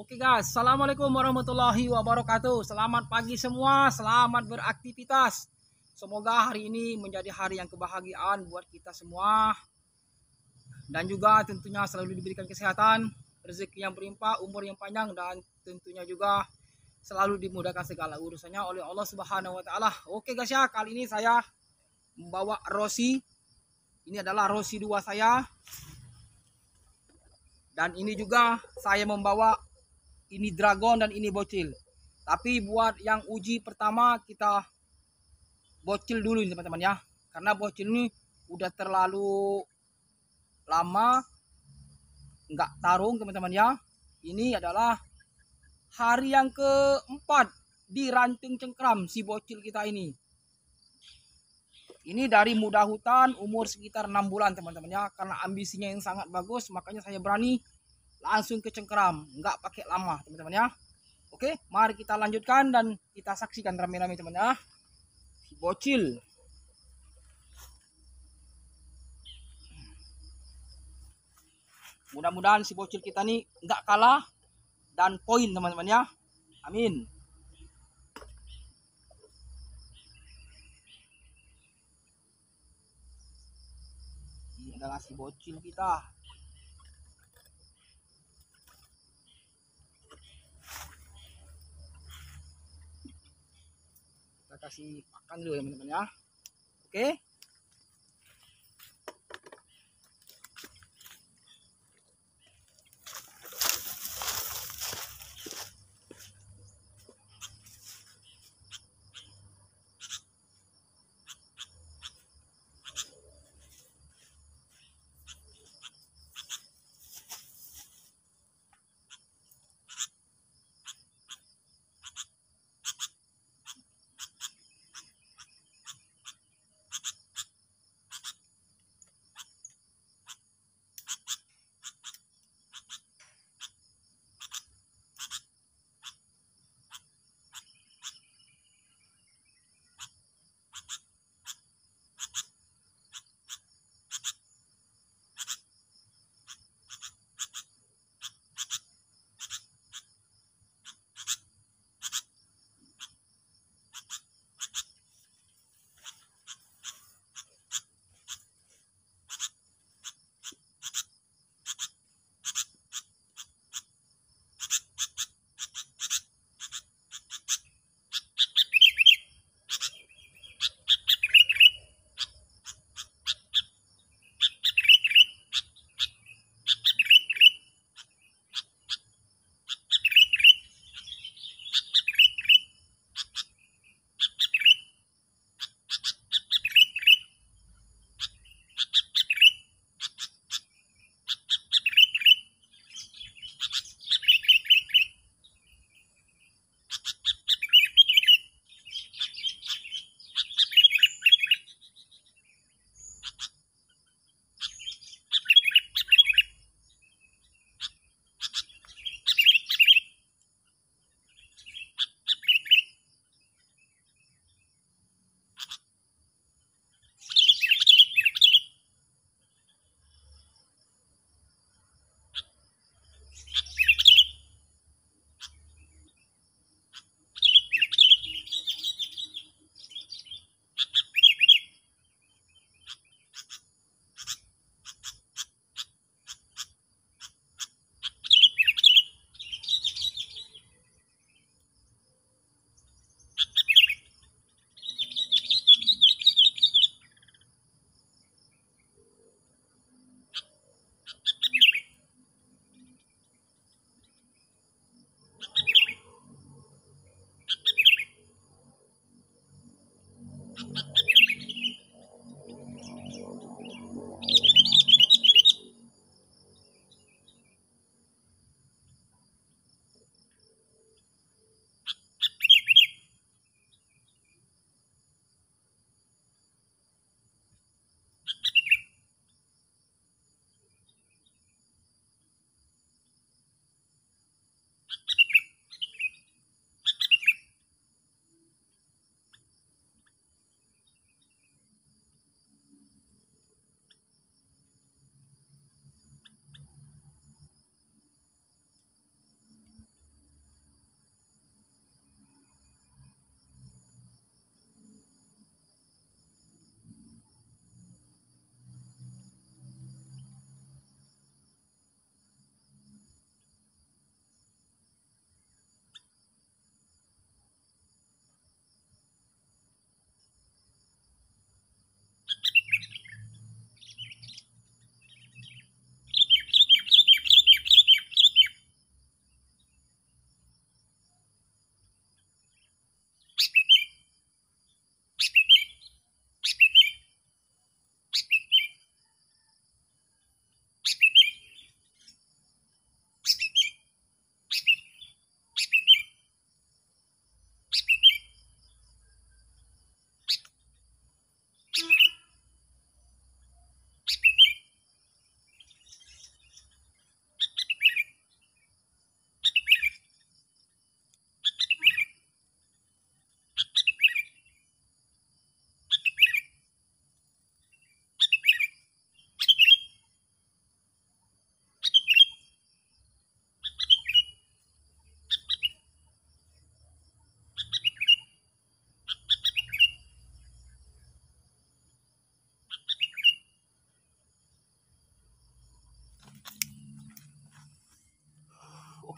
Oke guys, Assalamualaikum warahmatullahi wabarakatuh Selamat pagi semua, selamat beraktivitas Semoga hari ini menjadi hari yang kebahagiaan buat kita semua Dan juga tentunya selalu diberikan kesehatan Rezeki yang berlimpah, umur yang panjang Dan tentunya juga selalu dimudahkan segala urusannya oleh Allah subhanahu wa ta'ala Oke guys ya, kali ini saya membawa rosi. Ini adalah rosi 2 saya dan ini juga saya membawa ini dragon dan ini bocil tapi buat yang uji pertama kita bocil dulu teman-teman ya karena bocil ini udah terlalu lama nggak tarung teman-teman ya ini adalah hari yang keempat di ranting cengkram si bocil kita ini ini dari muda hutan umur sekitar enam bulan teman-teman ya karena ambisinya yang sangat bagus makanya saya berani langsung ke cengkeram nggak pakai lama teman-teman ya oke mari kita lanjutkan dan kita saksikan rame-rame teman ya si bocil mudah-mudahan si bocil kita nih nggak kalah dan poin teman-teman ya amin ini adalah si bocil kita kasih makan dulu ya teman-teman ya oke okay?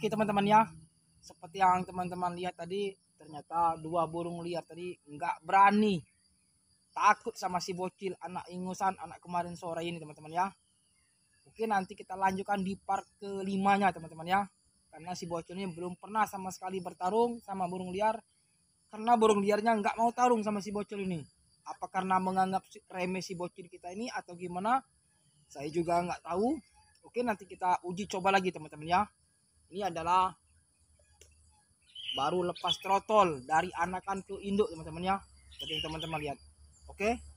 oke teman-teman ya seperti yang teman-teman lihat tadi ternyata dua burung liar tadi nggak berani takut sama si bocil anak ingusan anak kemarin sore ini teman-teman ya Oke nanti kita lanjutkan di part kelimanya teman-teman ya Karena si bocil ini belum pernah sama sekali bertarung sama burung liar Karena burung liarnya nggak mau tarung sama si bocil ini Apa karena menganggap remeh si bocil kita ini atau gimana Saya juga nggak tahu Oke nanti kita uji coba lagi teman-teman ya ini adalah baru lepas trotol dari anakan ke induk teman-teman ya jadi teman-teman lihat oke okay?